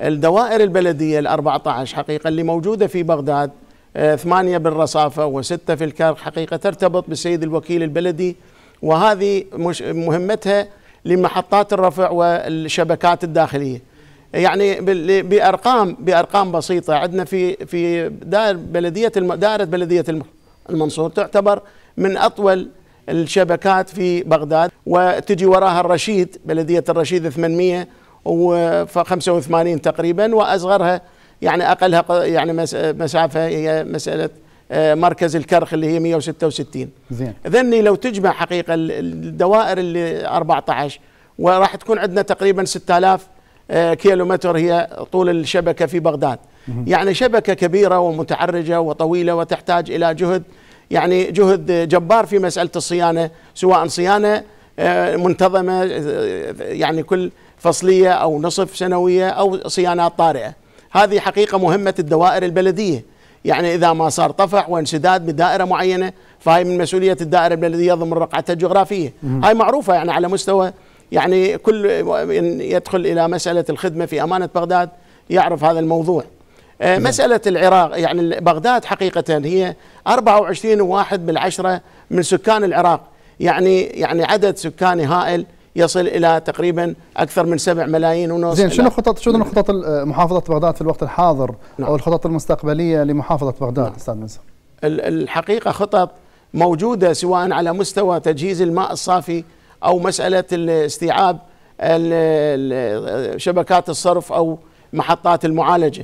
الدوائر البلدية الأربعة عشر حقيقة اللي موجودة في بغداد آه، ثمانية بالرصافة وستة في الكرك حقيقة ترتبط بالسيد الوكيل البلدي وهذه مهمتها لمحطات الرفع والشبكات الداخلية يعني بارقام بارقام بسيطه عندنا في في دائر بلديه دائره بلديه المنصور تعتبر من اطول الشبكات في بغداد وتجي وراها الرشيد بلديه الرشيد 800 و 85 تقريبا واصغرها يعني اقلها يعني مسافه هي مساله آه، مركز الكرخ اللي هي 166 زين ذني لو تجمع حقيقه الدوائر اللي 14 وراح تكون عندنا تقريبا 6000 آه، كيلو متر هي طول الشبكه في بغداد يعني شبكه كبيره ومتعرجه وطويله وتحتاج الى جهد يعني جهد جبار في مساله الصيانه سواء صيانه آه، منتظمه آه، يعني كل فصليه او نصف سنويه او صيانات طارئه. هذه حقيقه مهمه الدوائر البلديه. يعني اذا ما صار طفح وانسداد بدائره معينه فهي من مسؤوليه الدائره البلديه ضمن رقعتها الجغرافيه. هاي معروفه يعني على مستوى يعني كل يدخل الى مساله الخدمه في امانه بغداد يعرف هذا الموضوع. آه، نعم. مسألة العراق يعني بغداد حقيقة هي 24 واحد بالعشرة من سكان العراق يعني يعني عدد سكاني هائل يصل الى تقريبا اكثر من 7 ملايين ونص زين شنو خطط شنو نعم. خطط محافظه بغداد في الوقت الحاضر نعم. او الخطط المستقبليه لمحافظه بغداد نعم. استاذ منصور الحقيقه خطط موجوده سواء على مستوى تجهيز الماء الصافي او مساله استيعاب شبكات الصرف او محطات المعالجه